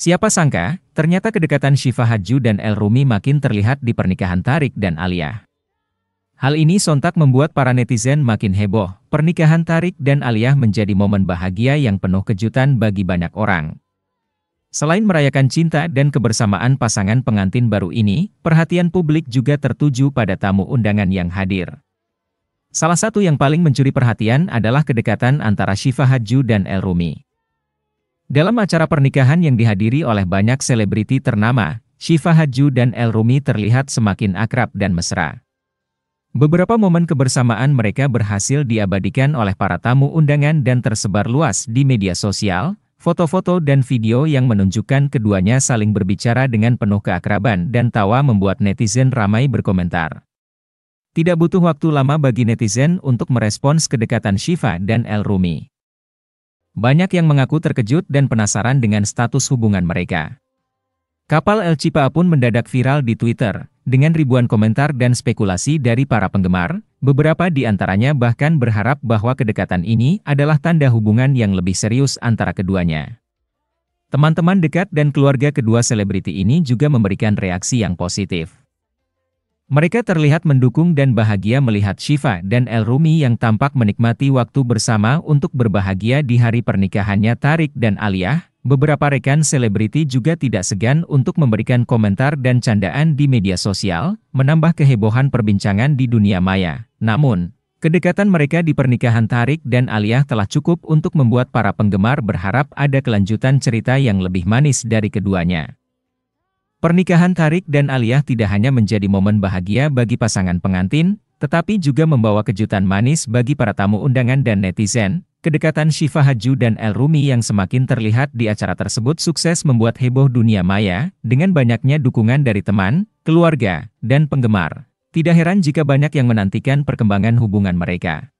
Siapa sangka, ternyata kedekatan Syifa Haju dan El Rumi makin terlihat di pernikahan Tarik dan Alia. Hal ini sontak membuat para netizen makin heboh. Pernikahan Tarik dan Alia menjadi momen bahagia yang penuh kejutan bagi banyak orang. Selain merayakan cinta dan kebersamaan pasangan pengantin baru ini, perhatian publik juga tertuju pada tamu undangan yang hadir. Salah satu yang paling mencuri perhatian adalah kedekatan antara Syifa Haju dan El Rumi. Dalam acara pernikahan yang dihadiri oleh banyak selebriti ternama, Syifa Haju dan El Rumi terlihat semakin akrab dan mesra. Beberapa momen kebersamaan mereka berhasil diabadikan oleh para tamu undangan dan tersebar luas di media sosial, foto-foto dan video yang menunjukkan keduanya saling berbicara dengan penuh keakraban dan tawa membuat netizen ramai berkomentar. Tidak butuh waktu lama bagi netizen untuk merespons kedekatan Syifa dan El Rumi. Banyak yang mengaku terkejut dan penasaran dengan status hubungan mereka. Kapal El Cipa pun mendadak viral di Twitter, dengan ribuan komentar dan spekulasi dari para penggemar, beberapa di antaranya bahkan berharap bahwa kedekatan ini adalah tanda hubungan yang lebih serius antara keduanya. Teman-teman dekat dan keluarga kedua selebriti ini juga memberikan reaksi yang positif. Mereka terlihat mendukung dan bahagia melihat Shiva dan El Rumi yang tampak menikmati waktu bersama untuk berbahagia di hari pernikahannya Tarik dan Aliyah. Beberapa rekan selebriti juga tidak segan untuk memberikan komentar dan candaan di media sosial, menambah kehebohan perbincangan di dunia maya. Namun, kedekatan mereka di pernikahan Tarik dan Aliyah telah cukup untuk membuat para penggemar berharap ada kelanjutan cerita yang lebih manis dari keduanya. Pernikahan Tarik dan Aliyah tidak hanya menjadi momen bahagia bagi pasangan pengantin, tetapi juga membawa kejutan manis bagi para tamu undangan dan netizen. Kedekatan Syifa Haju dan El Rumi yang semakin terlihat di acara tersebut sukses membuat heboh dunia maya, dengan banyaknya dukungan dari teman, keluarga, dan penggemar. Tidak heran jika banyak yang menantikan perkembangan hubungan mereka.